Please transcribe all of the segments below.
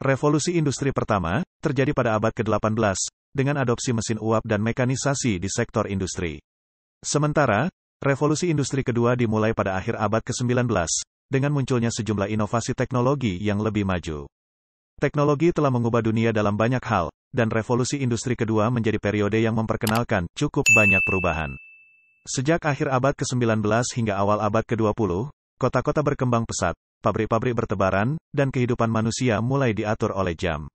Revolusi industri pertama terjadi pada abad ke-18 dengan adopsi mesin uap dan mekanisasi di sektor industri. Sementara, revolusi industri kedua dimulai pada akhir abad ke-19 dengan munculnya sejumlah inovasi teknologi yang lebih maju. Teknologi telah mengubah dunia dalam banyak hal, dan revolusi industri kedua menjadi periode yang memperkenalkan cukup banyak perubahan. Sejak akhir abad ke-19 hingga awal abad ke-20, kota-kota berkembang pesat, pabrik-pabrik bertebaran, dan kehidupan manusia mulai diatur oleh jam.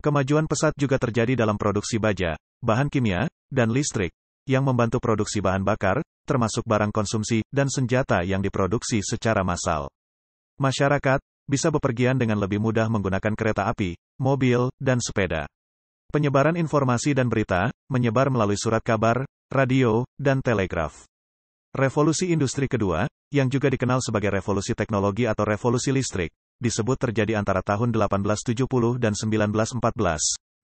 Kemajuan pesat juga terjadi dalam produksi baja, bahan kimia, dan listrik, yang membantu produksi bahan bakar, termasuk barang konsumsi, dan senjata yang diproduksi secara massal. Masyarakat bisa bepergian dengan lebih mudah menggunakan kereta api, mobil, dan sepeda. Penyebaran informasi dan berita menyebar melalui surat kabar, radio, dan telegraf. Revolusi industri kedua, yang juga dikenal sebagai revolusi teknologi atau revolusi listrik, disebut terjadi antara tahun 1870 dan 1914,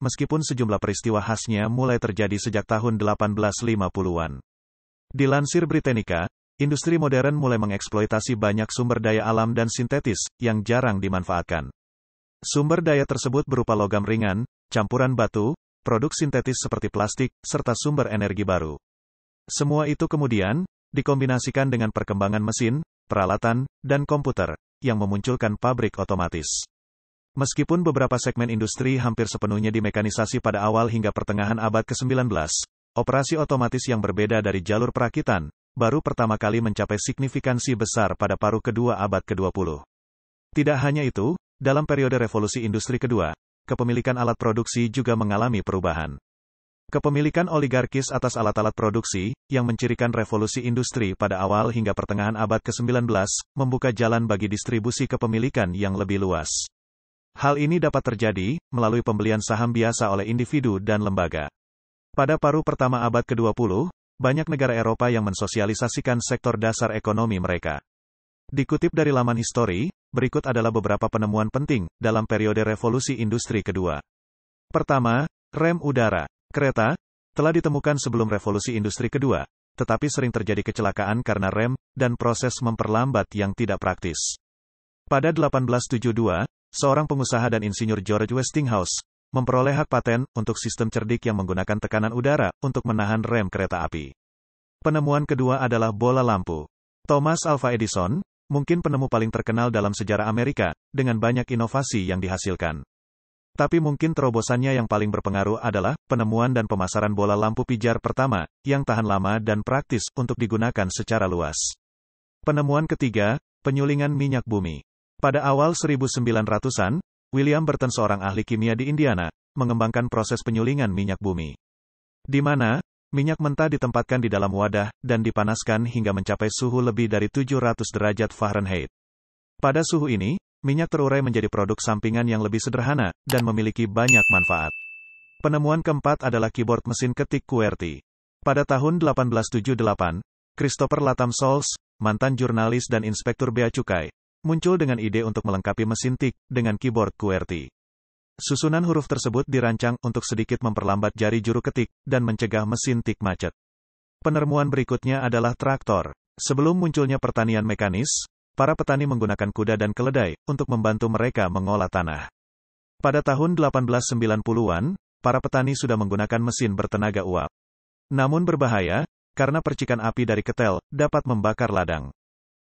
meskipun sejumlah peristiwa khasnya mulai terjadi sejak tahun 1850-an. Dilansir Britannica, industri modern mulai mengeksploitasi banyak sumber daya alam dan sintetis, yang jarang dimanfaatkan. Sumber daya tersebut berupa logam ringan, campuran batu, produk sintetis seperti plastik, serta sumber energi baru. Semua itu kemudian, dikombinasikan dengan perkembangan mesin, peralatan, dan komputer, yang memunculkan pabrik otomatis. Meskipun beberapa segmen industri hampir sepenuhnya dimekanisasi pada awal hingga pertengahan abad ke-19, operasi otomatis yang berbeda dari jalur perakitan, baru pertama kali mencapai signifikansi besar pada paruh kedua abad ke-20. Tidak hanya itu, dalam periode revolusi industri kedua, kepemilikan alat produksi juga mengalami perubahan. Kepemilikan oligarkis atas alat-alat produksi, yang mencirikan revolusi industri pada awal hingga pertengahan abad ke-19, membuka jalan bagi distribusi kepemilikan yang lebih luas. Hal ini dapat terjadi melalui pembelian saham biasa oleh individu dan lembaga. Pada paruh pertama abad ke-20, banyak negara Eropa yang mensosialisasikan sektor dasar ekonomi mereka. Dikutip dari laman histori, berikut adalah beberapa penemuan penting dalam periode revolusi industri kedua. Pertama, rem udara. Kereta, telah ditemukan sebelum revolusi industri kedua, tetapi sering terjadi kecelakaan karena rem, dan proses memperlambat yang tidak praktis. Pada 1872, seorang pengusaha dan insinyur George Westinghouse, memperoleh hak paten untuk sistem cerdik yang menggunakan tekanan udara untuk menahan rem kereta api. Penemuan kedua adalah bola lampu. Thomas Alva Edison, mungkin penemu paling terkenal dalam sejarah Amerika, dengan banyak inovasi yang dihasilkan. Tapi mungkin terobosannya yang paling berpengaruh adalah penemuan dan pemasaran bola lampu pijar pertama, yang tahan lama dan praktis untuk digunakan secara luas. Penemuan ketiga, penyulingan minyak bumi. Pada awal 1900-an, William Burton seorang ahli kimia di Indiana, mengembangkan proses penyulingan minyak bumi. Di mana, minyak mentah ditempatkan di dalam wadah, dan dipanaskan hingga mencapai suhu lebih dari 700 derajat Fahrenheit. Pada suhu ini, minyak terurai menjadi produk sampingan yang lebih sederhana dan memiliki banyak manfaat. Penemuan keempat adalah keyboard mesin ketik QWERTY. Pada tahun 1878, Christopher Latham Soles, mantan jurnalis dan inspektur bea cukai, muncul dengan ide untuk melengkapi mesin tik dengan keyboard QWERTY. Susunan huruf tersebut dirancang untuk sedikit memperlambat jari juru ketik dan mencegah mesin tik macet. Penemuan berikutnya adalah traktor. Sebelum munculnya pertanian mekanis, para petani menggunakan kuda dan keledai untuk membantu mereka mengolah tanah. Pada tahun 1890-an, para petani sudah menggunakan mesin bertenaga uap. Namun berbahaya, karena percikan api dari ketel dapat membakar ladang.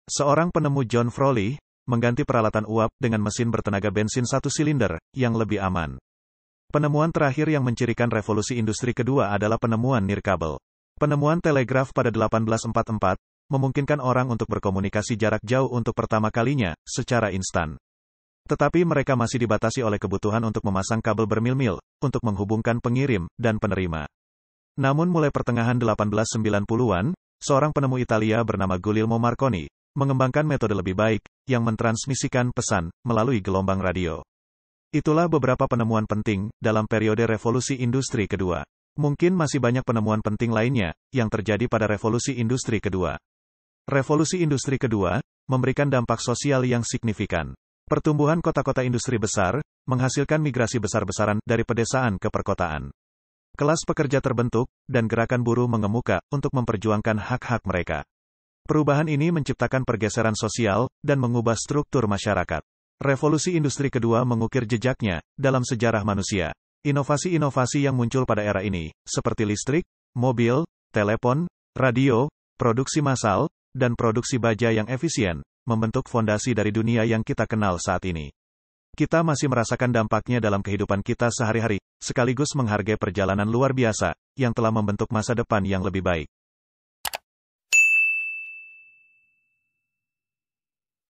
Seorang penemu John Frawley mengganti peralatan uap dengan mesin bertenaga bensin satu silinder yang lebih aman. Penemuan terakhir yang mencirikan revolusi industri kedua adalah penemuan nirkabel. Penemuan telegraf pada 1844 memungkinkan orang untuk berkomunikasi jarak jauh untuk pertama kalinya, secara instan. Tetapi mereka masih dibatasi oleh kebutuhan untuk memasang kabel bermil-mil, untuk menghubungkan pengirim dan penerima. Namun mulai pertengahan 1890-an, seorang penemu Italia bernama Guglielmo Marconi, mengembangkan metode lebih baik, yang mentransmisikan pesan, melalui gelombang radio. Itulah beberapa penemuan penting, dalam periode revolusi industri kedua. Mungkin masih banyak penemuan penting lainnya, yang terjadi pada revolusi industri kedua. Revolusi industri kedua memberikan dampak sosial yang signifikan. Pertumbuhan kota-kota industri besar menghasilkan migrasi besar-besaran dari pedesaan ke perkotaan. Kelas pekerja terbentuk dan gerakan buruh mengemuka untuk memperjuangkan hak-hak mereka. Perubahan ini menciptakan pergeseran sosial dan mengubah struktur masyarakat. Revolusi industri kedua mengukir jejaknya dalam sejarah manusia. Inovasi-inovasi yang muncul pada era ini, seperti listrik, mobil, telepon, radio, produksi massal, dan produksi baja yang efisien, membentuk fondasi dari dunia yang kita kenal saat ini. Kita masih merasakan dampaknya dalam kehidupan kita sehari-hari, sekaligus menghargai perjalanan luar biasa yang telah membentuk masa depan yang lebih baik.